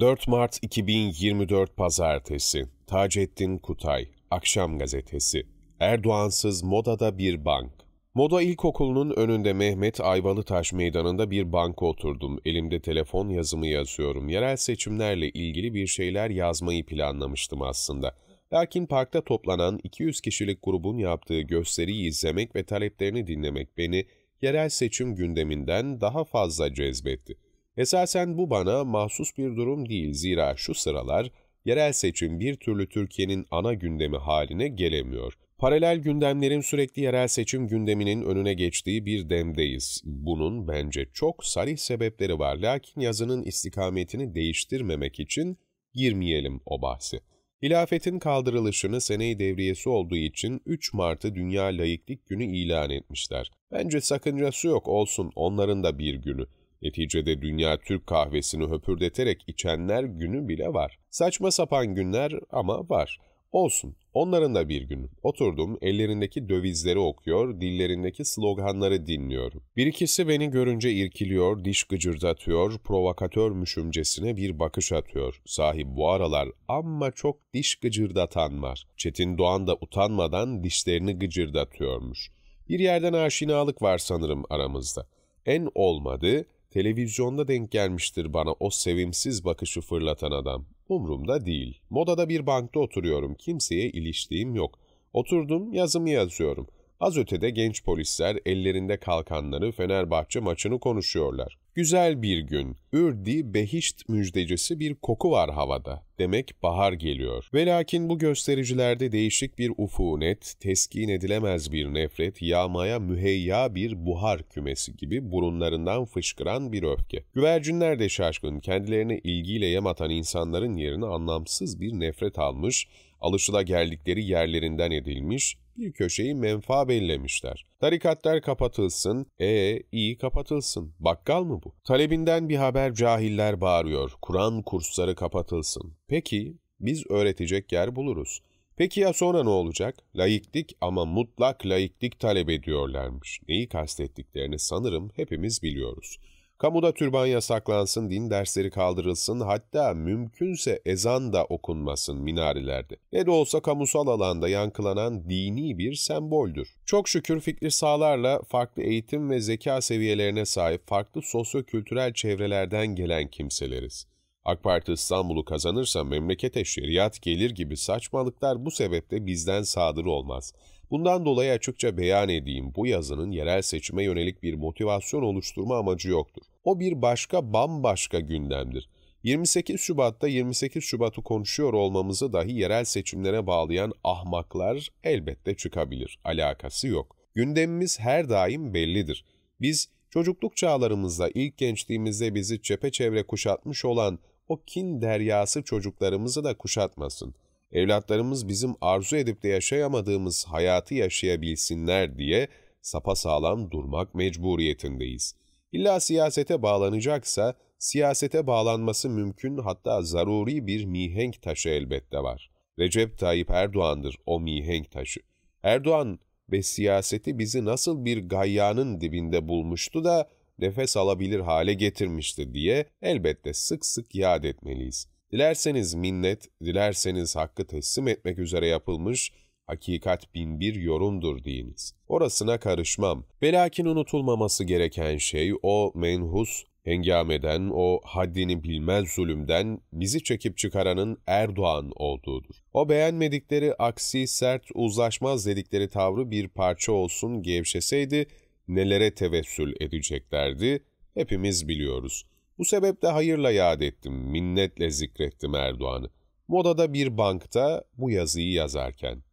4 Mart 2024 Pazartesi Taceddin Kutay Akşam Gazetesi Erdoğansız Moda'da bir bank Moda İlkokulu'nun önünde Mehmet Ayvalıtaş Meydanı'nda bir banka oturdum. Elimde telefon yazımı yazıyorum. Yerel seçimlerle ilgili bir şeyler yazmayı planlamıştım aslında. Lakin parkta toplanan 200 kişilik grubun yaptığı gösteriyi izlemek ve taleplerini dinlemek beni yerel seçim gündeminden daha fazla cezbetti. Esasen bu bana mahsus bir durum değil zira şu sıralar yerel seçim bir türlü Türkiye'nin ana gündemi haline gelemiyor. Paralel gündemlerin sürekli yerel seçim gündeminin önüne geçtiği bir demdeyiz. Bunun bence çok sarih sebepleri var lakin yazının istikametini değiştirmemek için girmeyelim o bahsi. Hilafetin kaldırılışını seneyi devriyesi olduğu için 3 Mart'ı Dünya Layıklık Günü ilan etmişler. Bence sakıncası yok olsun onların da bir günü. Neticede dünya Türk kahvesini höpürdeterek içenler günü bile var. Saçma sapan günler ama var. Olsun, onların da bir günü. Oturdum, ellerindeki dövizleri okuyor, dillerindeki sloganları dinliyorum. Bir ikisi beni görünce irkiliyor, diş gıcırdatıyor, müşümcesine bir bakış atıyor. Sahip bu aralar ama çok diş gıcırdatan var. Çetin Doğan da utanmadan dişlerini gıcırdatıyormuş. Bir yerden aşinalık var sanırım aramızda. En olmadı Televizyonda denk gelmiştir bana o sevimsiz bakışı fırlatan adam. Umrumda değil. Modada bir bankta oturuyorum. Kimseye iliştiğim yok. Oturdum, yazımı yazıyorum. Az ötede genç polisler ellerinde kalkanları Fenerbahçe maçını konuşuyorlar. Güzel bir gün. Ürdi behişt müjdecisi bir koku var havada. Demek bahar geliyor. Ve lakin bu göstericilerde değişik bir ufunet, teskin edilemez bir nefret, yağmaya müheyya bir buhar kümesi gibi burunlarından fışkıran bir öfke. Güvercinler de şaşkın, kendilerine ilgiyle yem atan insanların yerine anlamsız bir nefret almış, alışıla geldikleri yerlerinden edilmiş, bir köşeyi menfa bellemişler. Tarikatlar kapatılsın, e iyi kapatılsın. Bakkal mı bu? Talebinden bir haber cahiller bağırıyor. Kur'an kursları kapatılsın. Peki biz öğretecek yer buluruz. Peki ya sonra ne olacak? Laiklik ama mutlak laiklik talep ediyorlarmış. Neyi kastettiklerini sanırım hepimiz biliyoruz.'' Kamuda türban yasaklansın, din dersleri kaldırılsın, hatta mümkünse ezan da okunmasın minarelerde. Ne de olsa kamusal alanda yankılanan dini bir semboldür. Çok şükür fikri sağlarla farklı eğitim ve zeka seviyelerine sahip farklı sosyo-kültürel çevrelerden gelen kimseleriz. AK Parti İstanbul'u kazanırsa memlekete şeriat gelir gibi saçmalıklar bu sebeple bizden sadır olmaz.'' Bundan dolayı açıkça beyan edeyim bu yazının yerel seçime yönelik bir motivasyon oluşturma amacı yoktur. O bir başka bambaşka gündemdir. 28 Şubat'ta 28 Şubat'ı konuşuyor olmamızı dahi yerel seçimlere bağlayan ahmaklar elbette çıkabilir. Alakası yok. Gündemimiz her daim bellidir. Biz çocukluk çağlarımızda, ilk gençliğimizde bizi çepeçevre kuşatmış olan o kin deryası çocuklarımızı da kuşatmasın evlatlarımız bizim arzu edip de yaşayamadığımız hayatı yaşayabilsinler diye sapasağlam durmak mecburiyetindeyiz. İlla siyasete bağlanacaksa, siyasete bağlanması mümkün hatta zaruri bir mihenk taşı elbette var. Recep Tayyip Erdoğan'dır o mihenk taşı. Erdoğan ve siyaseti bizi nasıl bir gayyanın dibinde bulmuştu da nefes alabilir hale getirmişti diye elbette sık sık yad etmeliyiz.'' Dilerseniz minnet, dilerseniz hakkı teslim etmek üzere yapılmış hakikat bin bir yorumdur deyiniz. Orasına karışmam. Velakin unutulmaması gereken şey o menhus, hengameden, o haddini bilmez zulümden bizi çekip çıkaranın Erdoğan olduğudur. O beğenmedikleri aksi, sert, uzlaşmaz dedikleri tavrı bir parça olsun gevşeseydi nelere tevessül edeceklerdi hepimiz biliyoruz. Bu sebeple hayırla yad ettim, minnetle zikrettim Erdoğan'ı. Moda'da bir bankta bu yazıyı yazarken.